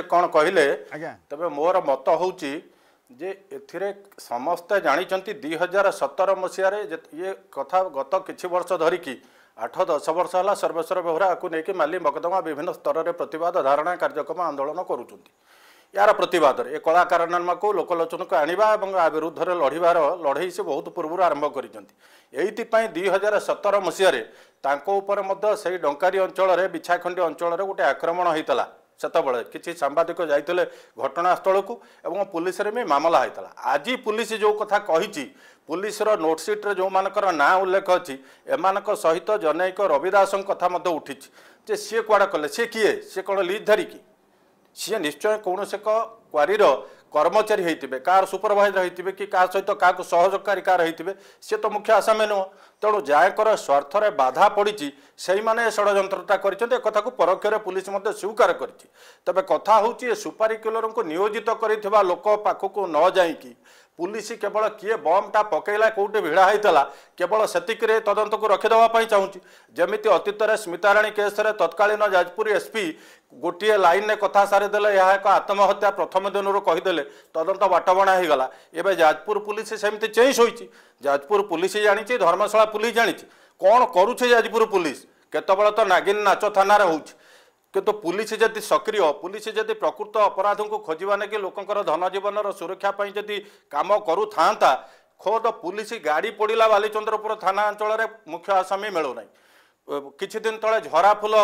କ'ଣ କହିଲେ ତେବେ ମୋର ମତ ହେଉଛି ଯେ ଏଥିରେ ସମସ୍ତେ ଜାଣିଛନ୍ତି ଦୁଇ ହଜାର ସତର ମସିହାରେ ଇଏ କଥା ଗତ କିଛି ବର୍ଷ ଧରିକି ଆଠ ଦଶ ବର୍ଷ ହେଲା ସର୍ବେଶ୍ୱର ବେହୁରା ଆକୁ ନେଇକି ମାଲି ମକଦମା ବିଭିନ୍ନ ସ୍ତରରେ ପ୍ରତିବାଦ ଧାରଣା କାର୍ଯ୍ୟକ୍ରମ ଆନ୍ଦୋଳନ କରୁଛନ୍ତି ଏହାର ପ୍ରତିବାଦରେ ଏ କଳାକାରନାମାକୁ ଲୋକଲୋଚନକୁ ଆଣିବା ଏବଂ ଏହା ବିରୁଦ୍ଧରେ ଲଢ଼ିବାର ଲଢ଼େଇ ସେ ବହୁତ ପୂର୍ବରୁ ଆରମ୍ଭ କରିଛନ୍ତି ଏଇଥିପାଇଁ ଦୁଇ ହଜାର ସତର ମସିହାରେ ତାଙ୍କ ଉପରେ ମଧ୍ୟ ସେହି ଡଙ୍କାରୀ ଅଞ୍ଚଳରେ ବିଛାଖଣ୍ଡୀ ଅଞ୍ଚଳରେ ଗୋଟିଏ ଆକ୍ରମଣ ହୋଇଥିଲା ସେତେବେଳେ କିଛି ସାମ୍ବାଦିକ ଯାଇଥିଲେ ଘଟଣାସ୍ଥଳକୁ ଏବଂ ପୋଲିସରେ ବି ମାମଲା ହୋଇଥିଲା ଆଜି ପୋଲିସ ଯେଉଁ କଥା କହିଛି ପୋଲିସର ନୋଟସିଟ୍ରେ ଯେଉଁମାନଙ୍କର ନାଁ ଉଲ୍ଲେଖ ଅଛି ଏମାନଙ୍କ ସହିତ ଜନୈକ ରବି ଦାସଙ୍କ କଥା ମଧ୍ୟ ଉଠିଛି ଯେ ସିଏ କୁଆଡ଼େ କଲେ ସିଏ କିଏ ସିଏ କ'ଣ ଲିଜ୍ ଧରିକି ସିଏ ନିଶ୍ଚୟ କୌଣସି ଏକ କ୍ୱାରିର କର୍ମଚାରୀ ହେଇଥିବେ କାହାର ସୁପରଭାଇଜର ହେଇଥିବେ କି କାହା ସହିତ କାହାକୁ ସହଯୋଗକାରୀ କାହାର ହେଇଥିବେ ସିଏ ତ ମୁଖ୍ୟ ଆସାମୀ ନୁହଁ ତେଣୁ ଯାହାଙ୍କର ସ୍ୱାର୍ଥରେ ବାଧା ପଡ଼ିଛି ସେଇମାନେ ଏ ଷଡ଼ଯନ୍ତ୍ରତା କରିଛନ୍ତି ଏ କଥାକୁ ପରୋକ୍ଷରେ ପୁଲିସ ମଧ୍ୟ ସ୍ୱୀକାର କରିଛି ତେବେ କଥା ହେଉଛି ଏ ସୁପାରିକୁଲରଙ୍କୁ ନିୟୋଜିତ କରିଥିବା ଲୋକ ପାଖକୁ ନ ପୁଲିସ କେବଳ କିଏ ବମ୍ଟା ପକେଇଲା କେଉଁଠି ଭିଡ଼ା ହୋଇଥିଲା କେବଳ ସେତିକିରେ ତଦନ୍ତକୁ ରଖିଦେବା ପାଇଁ ଚାହୁଁଛି ଯେମିତି ଅତୀତରେ ସ୍ମିତାରାଣୀ କେସ୍ରେ ତତ୍କାଳୀନ ଯାଜପୁର ଏସ୍ପି ଗୋଟିଏ ଲାଇନ୍ରେ କଥା ସାରିଦେଲେ ଏହା ଏକ ଆତ୍ମହତ୍ୟା ପ୍ରଥମ ଦିନରୁ କହିଦେଲେ ତଦନ୍ତ ବାଟବଣା ହୋଇଗଲା ଏବେ ଯାଜପୁର ପୁଲିସ ସେମିତି ଚେଞ୍ଜ ହୋଇଛି ଯାଜପୁର ପୁଲିସ ଜାଣିଛି ଧର୍ମଶାଳା ପୁଲିସ ଜାଣିଛି କ'ଣ କରୁଛି ଯାଜପୁର ପୁଲିସ କେତେବେଳେ ତ ନାଗିନ୍ ନାଚ ଥାନାରେ ହେଉଛି କିନ୍ତୁ ପୁଲିସ୍ ଯଦି ସକ୍ରିୟ ପୋଲିସ ଯଦି ପ୍ରକୃତ ଅପରାଧଙ୍କୁ ଖୋଜିବା ନେଇକି ଲୋକଙ୍କର ଧନଜୀବନର ସୁରକ୍ଷା ପାଇଁ ଯଦି କାମ କରୁଥାନ୍ତା ଖୋଦ ପୋଲିସ ଗାଡ଼ି ପଡ଼ିଲା ବାଲିଚନ୍ଦ୍ରପୁର ଥାନା ଅଞ୍ଚଳରେ ମୁଖ୍ୟ ଆସାମୀ ମିଳୁନାହିଁ କିଛି ଦିନ ତଳେ ଝରାଫୁଲ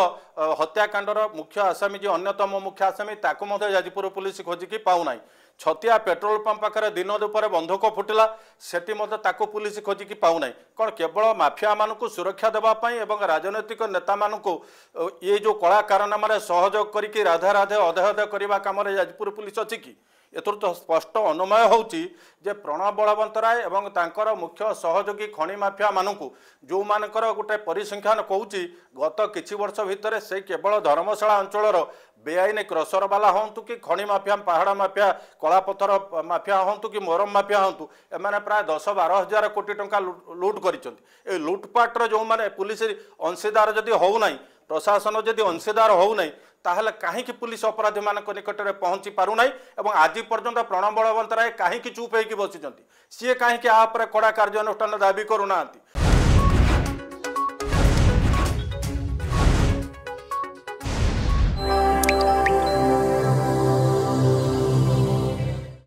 ହତ୍ୟାକାଣ୍ଡର ମୁଖ୍ୟ ଆସାମୀ ଯିଏ ଅନ୍ୟତମ ମୁଖ୍ୟ ଆସାମୀ ତାକୁ ମଧ୍ୟ ଯାଜପୁର ପୋଲିସ ଖୋଜିକି ପାଉନାହିଁ ଛତିଆ ପେଟ୍ରୋଲ ପମ୍ପ ପାଖରେ ଦିନ ଦୁପରେ ବନ୍ଧୁକ ଫୁଟିଲା ସେଠି ମଧ୍ୟ ତାକୁ ପୋଲିସ ଖୋଜିକି ପାଉନାହିଁ କ'ଣ କେବଳ ମାଫିଆମାନଙ୍କୁ ସୁରକ୍ଷା ଦେବା ପାଇଁ ଏବଂ ରାଜନୈତିକ ନେତାମାନଙ୍କୁ ଇଏ ଯେଉଁ କଳା କାରନାମାରେ ସହଯୋଗ କରିକି ରାଧା ରାଧେ ଅଧେ କରିବା କାମରେ ଯାଜପୁର ପୋଲିସ ଅଛି କି ଏଥିରୁ ତ ସ୍ପଷ୍ଟ ଅନୁମୟ ହେଉଛି ଯେ ପ୍ରଣବ ବଳବନ୍ତ ରାୟ ଏବଂ ତାଙ୍କର ମୁଖ୍ୟ ସହଯୋଗୀ ଖଣି ମାଫିଆମାନଙ୍କୁ ଯେଉଁମାନଙ୍କର ଗୋଟେ ପରିସଂଖ୍ୟାନ କହୁଛି ଗତ କିଛି ବର୍ଷ ଭିତରେ ସେ କେବଳ ଧର୍ମଶାଳା ଅଞ୍ଚଳର ବେଆଇନ କ୍ରସରବାଲା ହୁଅନ୍ତୁ କି ଖଣି ମାଫିଆ ପାହାଡ଼ ମାଫିଆ କଳାପଥର ମାଫିଆ ହୁଅନ୍ତୁ କି ମୋରମ ମାଫିଆ ହୁଅନ୍ତୁ ଏମାନେ ପ୍ରାୟ ଦଶ ବାର ହଜାର କୋଟି ଟଙ୍କା ଲୁଟ୍ କରିଛନ୍ତି ଏଇ ଲୁଟ୍ପାଟ୍ର ଯେଉଁମାନେ ପୋଲିସ ଅଂଶୀଦାର ଯଦି ହେଉନାହିଁ ପ୍ରଶାସନ ଯଦି ଅଂଶୀଦାର ହେଉନାହିଁ ତାହେଲେ କାହିଁକି ପୋଲିସ ଅପରାଧୀମାନଙ୍କ ନିକଟରେ ପହଞ୍ଚି ପାରୁନାହିଁ ଏବଂ ଆଜି ପର୍ଯ୍ୟନ୍ତ ପ୍ରଣବ ବଳବନ୍ତରାୟ କାହିଁକି ଚୁପ୍ ହେଇକି ବସିଛନ୍ତି ସିଏ କାହିଁକି ଏହା ଉପରେ କଡ଼ା କାର୍ଯ୍ୟାନୁଷ୍ଠାନ ଦାବି କରୁନାହାନ୍ତି